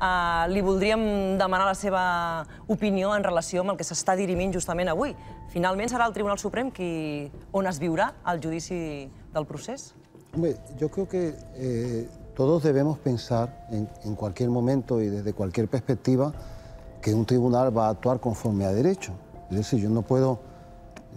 ¿Le eh, li voldríem demanar la seva opinió en relació amb el que dirimiendo dirimint justament avui. Finalment serà el Tribunal Suprem qui, on es al el judici del procés? Hombre, yo creo que eh, todos debemos pensar en, cualquier momento y desde cualquier perspectiva que un tribunal va a actuar conforme a derecho. Es decir, yo no puedo,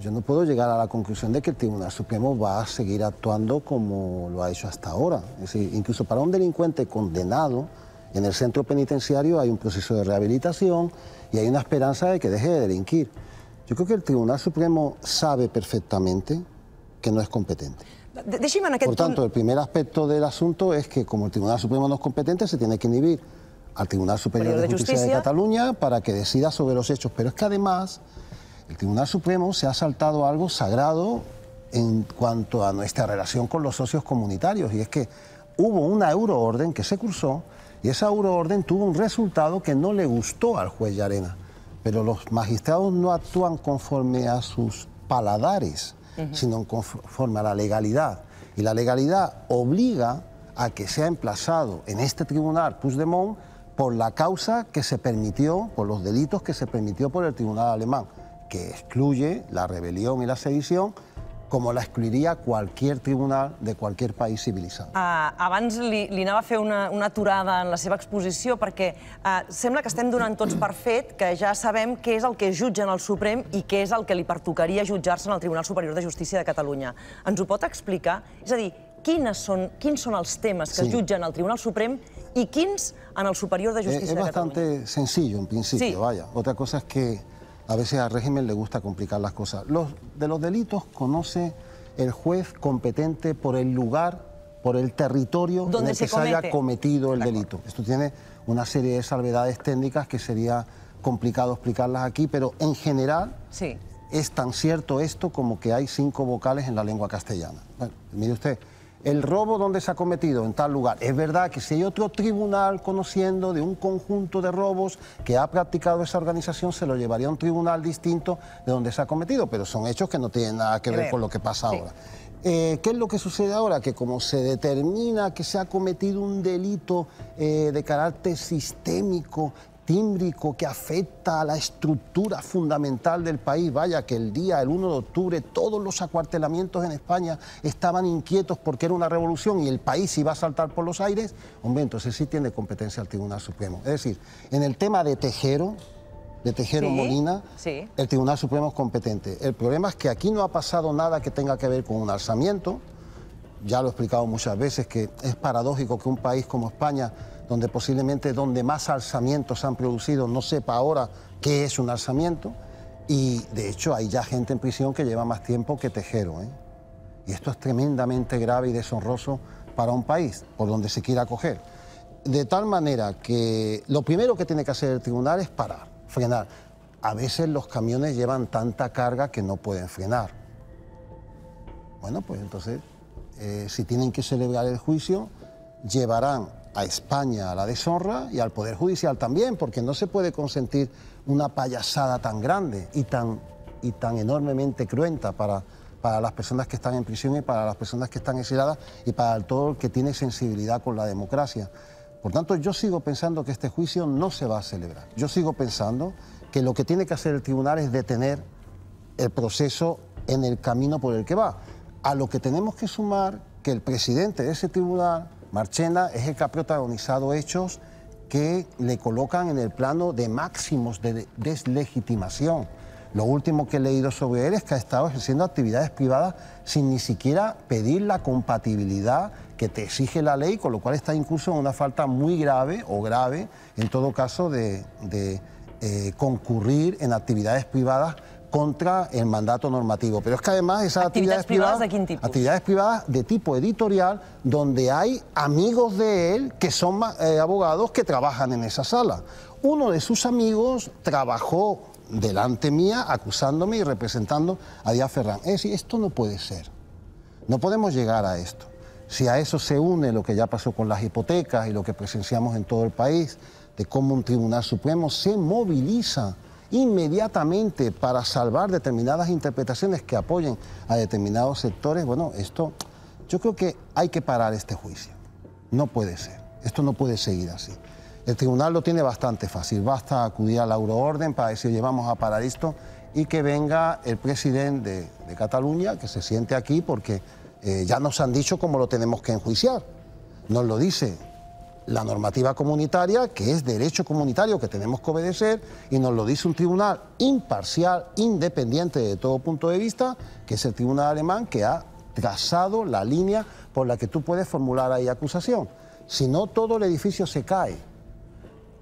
yo no puedo llegar a la conclusión de que el Tribunal Supremo va a seguir actuando como lo ha hecho hasta ahora. Es decir, incluso para un delincuente condenado, en el centro penitenciario hay un proceso de rehabilitación y hay una esperanza de que deje de delinquir. Yo creo que el Tribunal Supremo sabe perfectamente que no es competente. Por tanto, el primer aspecto del asunto es que como el Tribunal Supremo no es competente, se tiene que inhibir al Tribunal Superior de, Justicia, de Cataluña para que decida sobre los hechos. Pero es que además el Tribunal Supremo se ha saltado algo sagrado en cuanto a nuestra relación con los socios comunitarios y es que hubo una euroorden que se cursó y esa euroorden tuvo un resultado que no le gustó al juez Llarena, pero los magistrados no actúan conforme a sus paladares, sino conforme a la legalidad. Y la legalidad obliga a que sea emplazado en este tribunal Puigdemont por la causa que se permitió, por los delitos que se permitió por el tribunal alemán, que excluye la rebelión y la sedición, como la excluiría cualquier tribunal de cualquier país civilitzat. Uh, abans li, li anava a fer una, una aturada en la seva exposició perquè uh, sembla que estem donant tots per fet que ja sabem què és el que jutgen el Suprem i què és el que li pertocaria jutjar-se en el Tribunal Superior de Justícia de Catalunya. Ens ho pot explicar? És a dir, quines són, quins són els temes que sí. es jutgen al Tribunal Suprem i quins en el Superior de eh, Justícia eh, de Catalunya. És bastante sencillo, en principio, sí. vaya. Otra cosa es que A veces al régimen le gusta complicar las cosas. Los, de los delitos conoce el juez competente por el lugar, por el territorio en se que se haya cometido el delito. Esto tiene una serie de salvedades técnicas que sería complicado explicarlas aquí, pero en general es tan cierto esto como que hay cinco vocales en la lengua castellana. mire usted, el robo donde se ha cometido, en tal lugar. Es verdad que si hay otro tribunal conociendo de un conjunto de robos que ha practicado esa organización, se lo llevaría a un tribunal distinto de donde se ha cometido, pero son hechos que no tienen nada que ver, con lo que pasa ahora. Eh, ¿Qué es lo que sucede ahora? Que como se determina que se ha cometido un delito eh, de carácter sistémico, que afecta a la estructura fundamental del país. Vaya que el día, el 1 de octubre, todos los acuartelamientos en España estaban inquietos porque era una revolución y el país iba a saltar por los aires. Hombre, entonces sí tiene competencia el Tribunal Supremo. Es decir, en el tema de Tejero, de Tejero Molina, el Tribunal Supremo es competente. El problema es que aquí no ha pasado nada que tenga que ver con un alzamiento. Ya lo he explicado muchas veces que es paradójico que un país como España donde posiblemente donde más alzamientos se han producido no sepa ahora qué es un alzamiento. Y de hecho hay ya gente en prisión que lleva más tiempo que Tejero. ¿eh? Y esto es tremendamente grave y deshonroso para un país, por donde se quiera acoger. De tal manera que lo primero que tiene que hacer el tribunal es parar, frenar. A veces los camiones llevan tanta carga que no pueden frenar. Bueno, pues entonces, eh, si tienen que celebrar el juicio, llevarán a España a la deshonra y al Poder Judicial también, porque no se puede consentir una payasada tan grande y tan, y tan enormemente cruenta para, para las personas que están en prisión y para las personas que están exiladas y para todo el que tiene sensibilidad con la democracia. Por tanto, yo sigo pensando que este juicio no se va a celebrar. Yo sigo pensando que lo que tiene que hacer el tribunal es detener el proceso en el camino por el que va. A lo que tenemos que sumar que el presidente de ese tribunal Marchena es el que ha protagonizado hechos que le colocan en el plano de máximos de deslegitimación. Lo último que he leído sobre él es que ha estado ejerciendo actividades privadas sin ni siquiera pedir la compatibilidad que te exige la ley, con lo cual está incluso en una falta muy grave o grave, en todo caso, de, eh, concurrir en actividades privadas contra el mandato normativo. Pero es que además esas actividades, actividades privadas, ¿de tipo? actividades privadas de tipo editorial, donde hay amigos de él que son eh, abogados que trabajan en esa sala. Uno de sus amigos trabajó delante mía acusándome y representando a Díaz Ferran. Es decir, esto no puede ser. No podemos llegar a esto. Si a eso se une lo que ya pasó con las hipotecas y lo que presenciamos en todo el país, de cómo un Tribunal Supremo se moviliza inmediatamente para salvar determinadas interpretaciones que apoyen a determinados sectores, bueno, esto yo creo que hay que parar este juicio. No puede ser. Esto no puede seguir así. El tribunal lo tiene bastante fácil. Basta acudir a la euroorden para decir, llevamos a parar esto y que venga el presidente de, Cataluña, que se siente aquí porque eh, ya nos han dicho cómo lo tenemos que enjuiciar. Nos lo dice la normativa comunitaria, que es derecho comunitario que tenemos que obedecer, y nos lo dice un tribunal imparcial, independiente de todo punto de vista, que es el tribunal alemán que ha trazado la línea por la que tú puedes formular ahí acusación. Si no, todo el edificio se cae.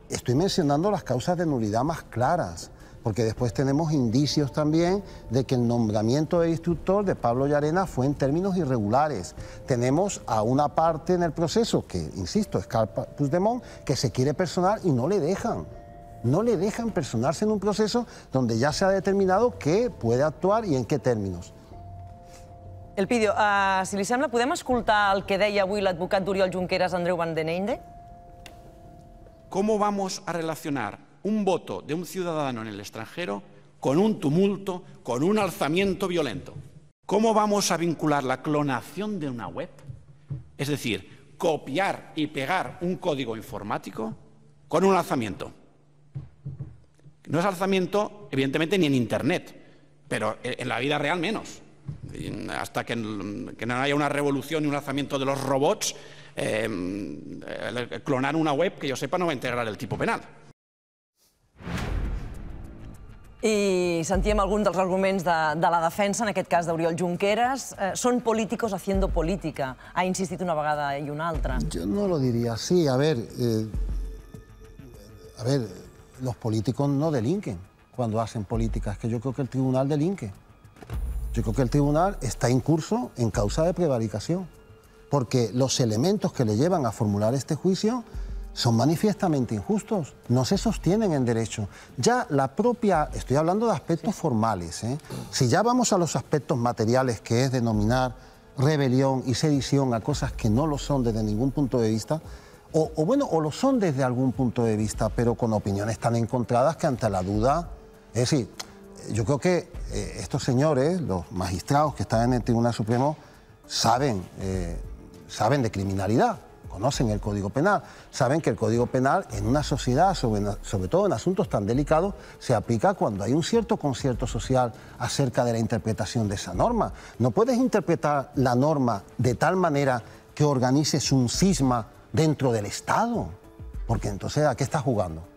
Estoy mencionando las causas de nulidad más claras porque después tenemos indicios también de que el nombramiento de instructor de Pablo Yarena fue en términos irregulares. Tenemos a una parte en el proceso, que insisto, es Carpa Puigdemont, que se quiere personar y no le dejan. No le dejan personarse en un proceso donde ya se ha determinado que puede actuar y en qué términos. El pidió a ah, si ¿podemos ocultar al escoltar el que deia avui l'advocat d'Oriol Junqueras, Andreu Van den Einde? ¿Cómo vamos a relacionar un voto de un ciudadano en el extranjero con un tumulto, con un alzamiento violento. ¿Cómo vamos a vincular la clonación de una web? Es decir, copiar y pegar un código informático con un alzamiento. No es alzamiento, evidentemente, ni en Internet, pero en la vida real menos. Hasta que, no haya una revolución y un alzamiento de los robots, eh, eh, clonar una web que yo sepa no va a integrar el tipo penal. Y sentíem alguns dels arguments de, de la defensa, en caso de d'Oriol Junqueras. Eh, son políticos haciendo política, ha insistido una vagada y una altra. Yo no lo diría así. A ver, eh, a ver, los políticos no delinquen cuando hacen políticas, que yo creo que el tribunal delinque. Yo creo que el tribunal está en curso en causa de prevaricación, porque los elementos que le llevan a formular este juicio son manifiestamente injustos, no se sostienen en derecho. Ya la propia, estoy hablando de aspectos formales, ¿eh? si ya vamos a los aspectos materiales, que es denominar rebelión y sedición a cosas que no lo son desde ningún punto de vista, o, bueno, o lo son desde algún punto de vista, pero con opiniones tan encontradas que ante la duda, es decir, yo creo que eh, estos señores, los magistrados que están en el Tribunal Supremo, saben, eh, saben de criminalidad conocen el Código Penal, saben que el Código Penal en una sociedad, sobre, todo en asuntos tan delicados, se aplica cuando hay un cierto concierto social acerca de la interpretación de esa norma. No puedes interpretar la norma de tal manera que organices un cisma dentro del Estado, porque entonces ¿a qué estás jugando?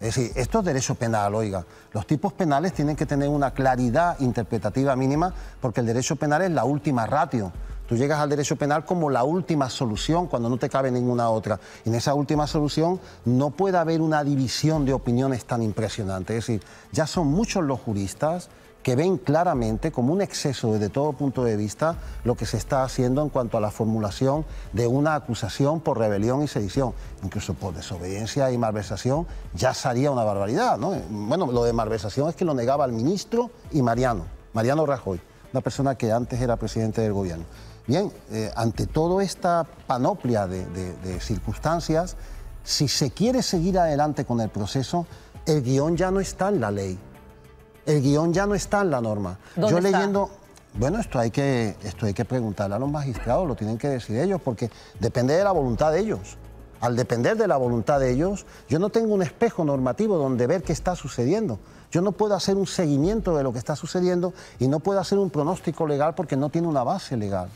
Es decir, esto es derecho penal, oiga. Los tipos penales tienen que tener una claridad interpretativa mínima porque el derecho penal es la última ratio. Tú llegas al derecho penal como la última solución cuando no te cabe ninguna otra. En esa última solución no puede haber una división de opiniones tan impresionante. Es decir, ya son muchos los juristas que ven claramente como un exceso desde todo punto de vista lo que se está haciendo en cuanto a la formulación de una acusación por rebelión y sedición. Incluso por desobediencia y malversación ya sería una barbaridad. Bueno, lo de malversación es que lo negaba el ministro y Mariano, Mariano Rajoy una persona que antes era presidente del gobierno. Bien, eh, ante toda esta panoplia de, circunstancias, si se quiere seguir adelante con el proceso, el guión ya no está en la ley, el guión ya no está en la norma. Yo leyendo, Bueno, esto hay, que, esto hay que preguntarle a los magistrados, lo tienen que decir ellos, porque depende de la voluntad de ellos al depender de la voluntad de ellos, yo no tengo un espejo normativo donde ver qué está sucediendo. Yo no puedo hacer un seguimiento de lo que está sucediendo y no puedo hacer un pronóstico legal porque no tiene una base legal.